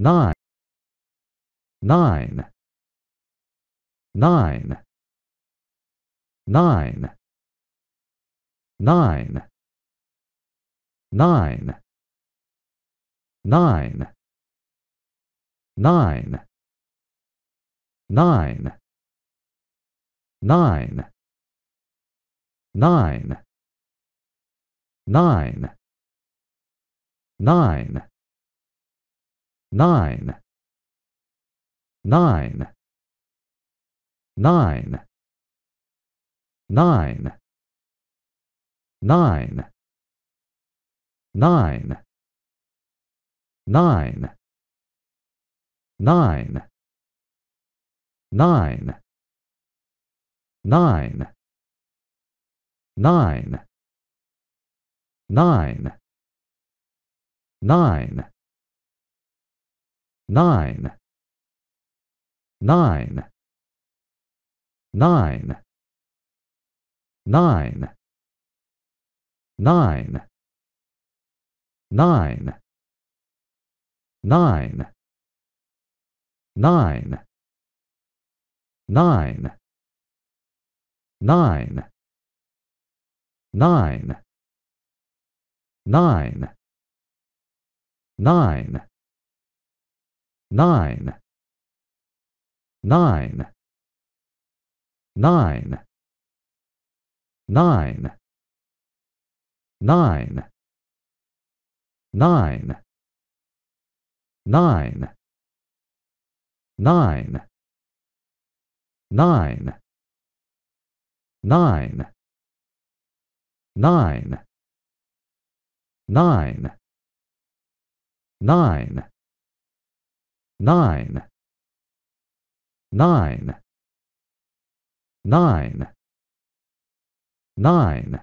nine nine nine nine nine nine nine nine nine nine nine nine nine nine nine nine nine nine nine nine nine nine nine nine nine nine nine nine nine nine nine nine nine nine nine nine nine nine nine nine nine nine nine nine nine nine nine nine nine nine nine nine nine nine nine nine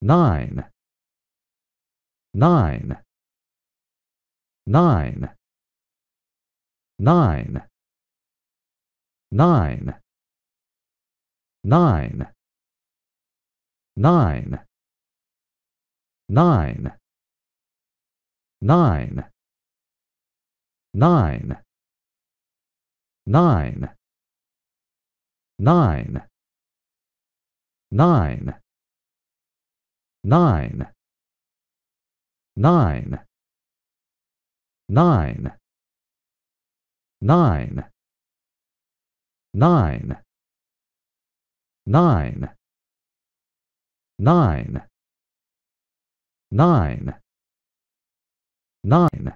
nine nine nine nine nine nine nine nine nine nine nine nine nine nine nine nine nine nine nine nine nine nine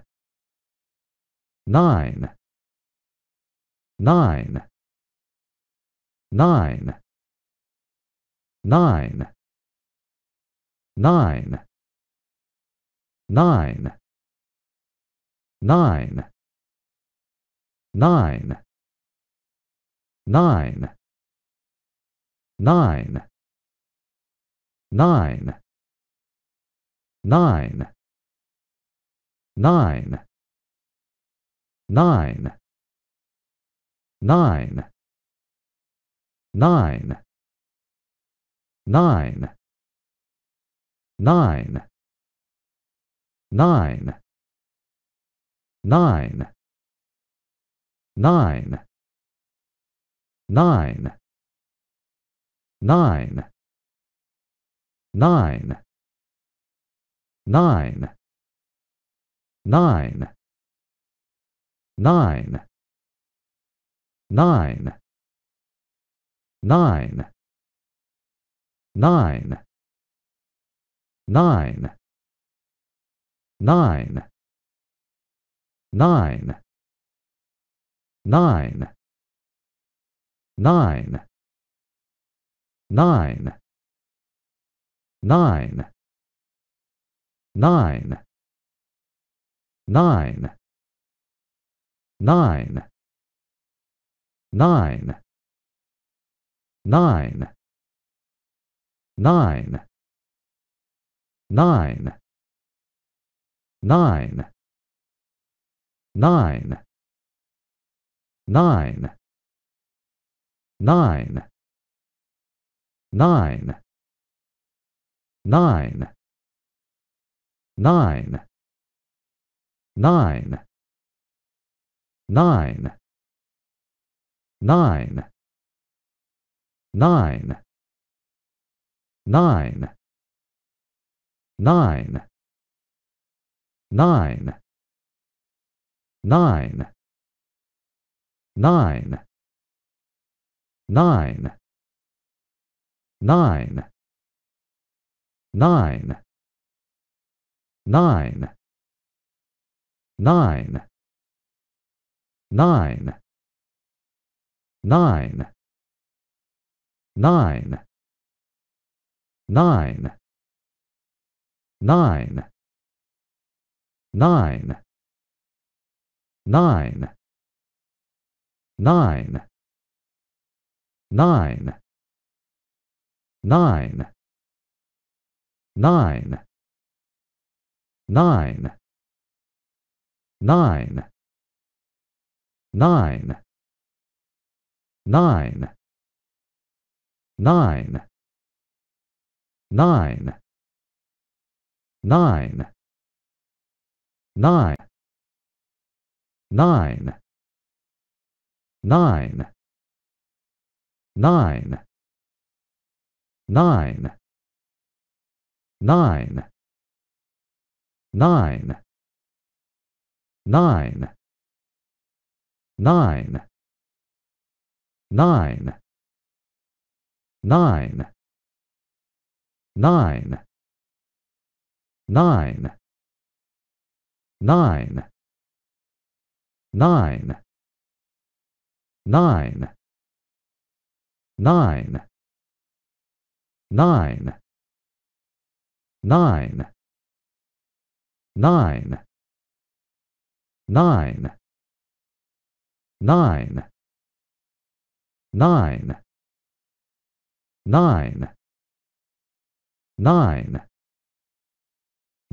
nine nine nine nine nine nine nine nine nine nine nine nine nine nine nine nine nine nine nine nine nine nine nine nine nine nine nine nine nine nine nine nine nine nine nine nine nine nine nine nine nine nine nine nine nine nine nine nine nine nine nine nine nine nine nine nine nine nine nine nine nine nine nine nine nine nine nine nine nine nine nine nine nine nine nine nine nine nine nine nine nine nine nine nine nine nine nine nine nine nine nine nine nine nine nine nine nine nine nine nine nine nine nine nine nine nine nine nine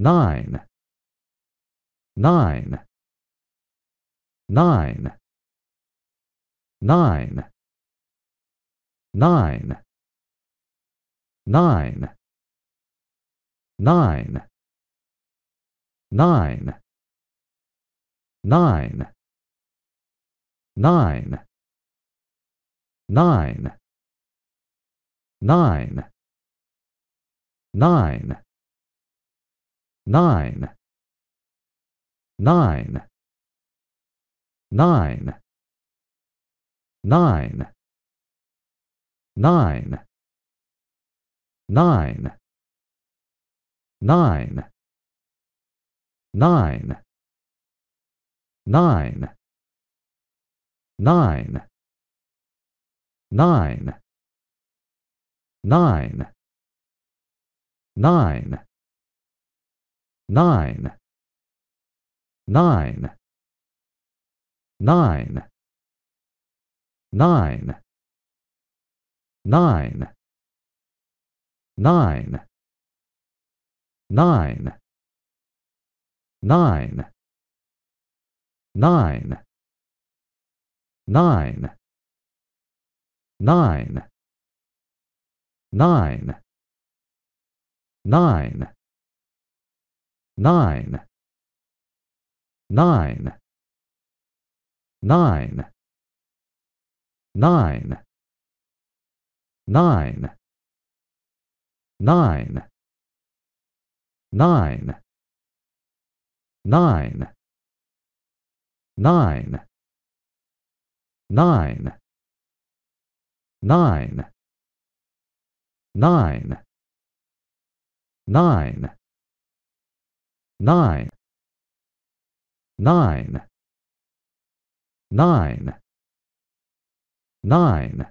nine nine nine nine nine nine nine nine nine nine nine nine nine nine nine nine nine nine nine nine nine nine nine, nine, nine, nine, nine, nine, nine, nine, nine, nine, nine, nine, nine, nine nine nine nine nine nine nine nine nine nine nine nine nine nine nine nine nine nine nine nine nine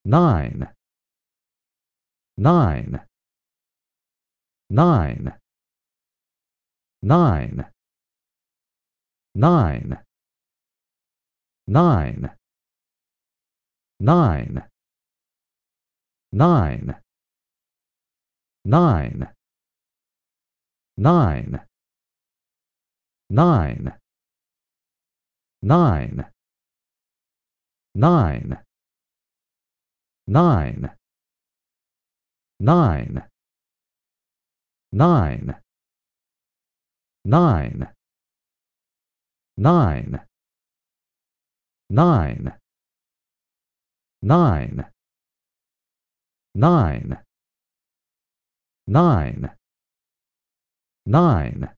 nine nine nine nine nine nine nine nine nine nine nine nine nine nine nine nine nine nine nine nine nine nine nine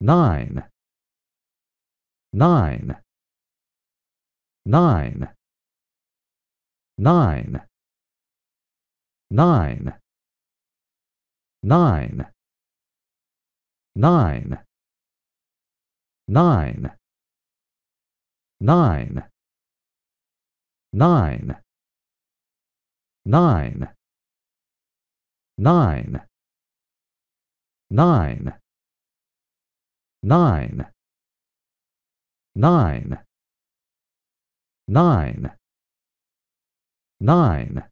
nine nine nine nine nine nine nine nine nine nine nine nine nine nine nine nine nine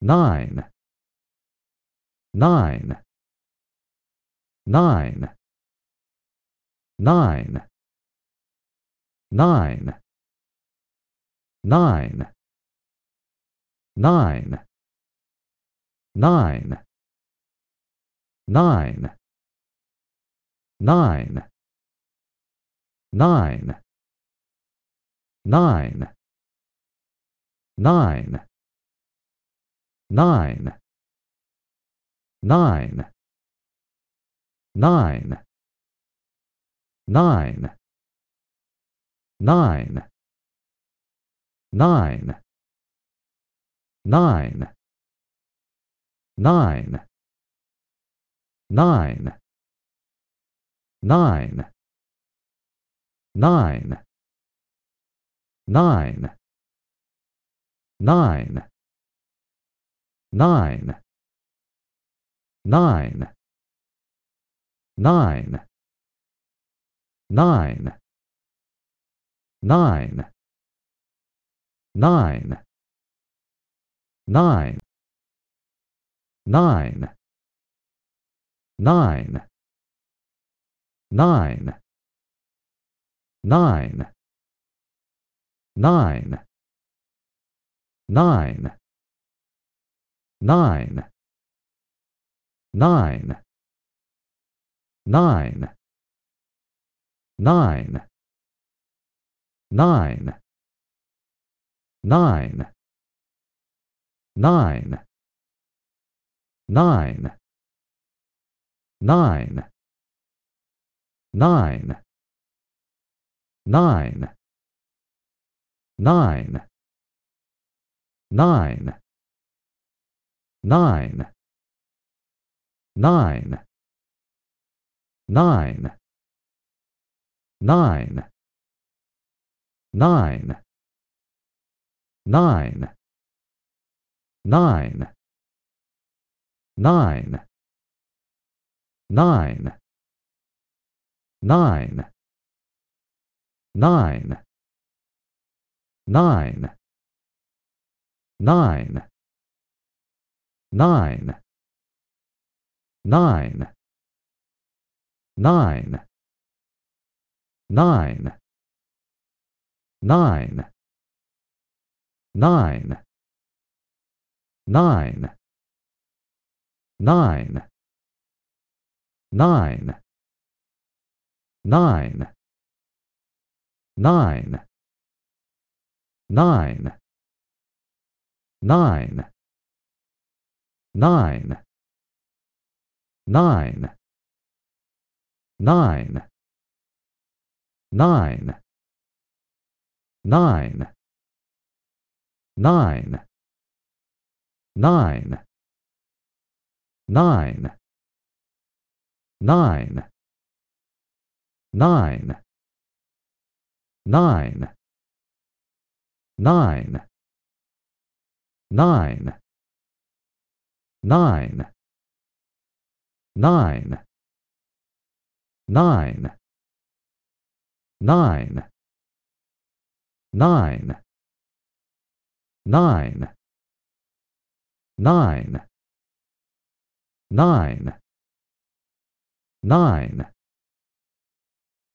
nine nine nine nine nine nine nine nine nine nine nine nine nine nine nine nine nine nine nine nine nine nine nine nine nine nine nine nine nine nine nine nine nine nine nine nine nine nine nine nine nine nine nine nine nine nine nine nine nine nine nine nine nine nine nine nine nine nine nine nine nine nine nine nine nine nine nine nine nine nine nine nine nine nine nine nine nine nine nine nine nine nine nine nine nine nine nine nine nine nine nine nine nine nine nine nine nine nine nine nine nine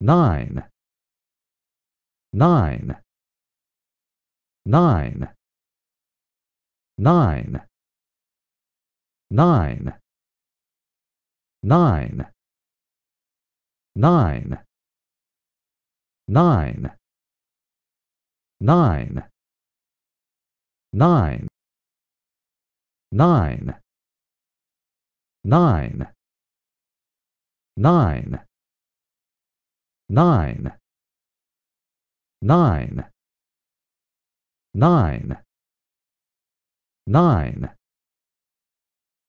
nine nine nine nine nine nine nine nine nine nine nine nine nine nine nine nine nine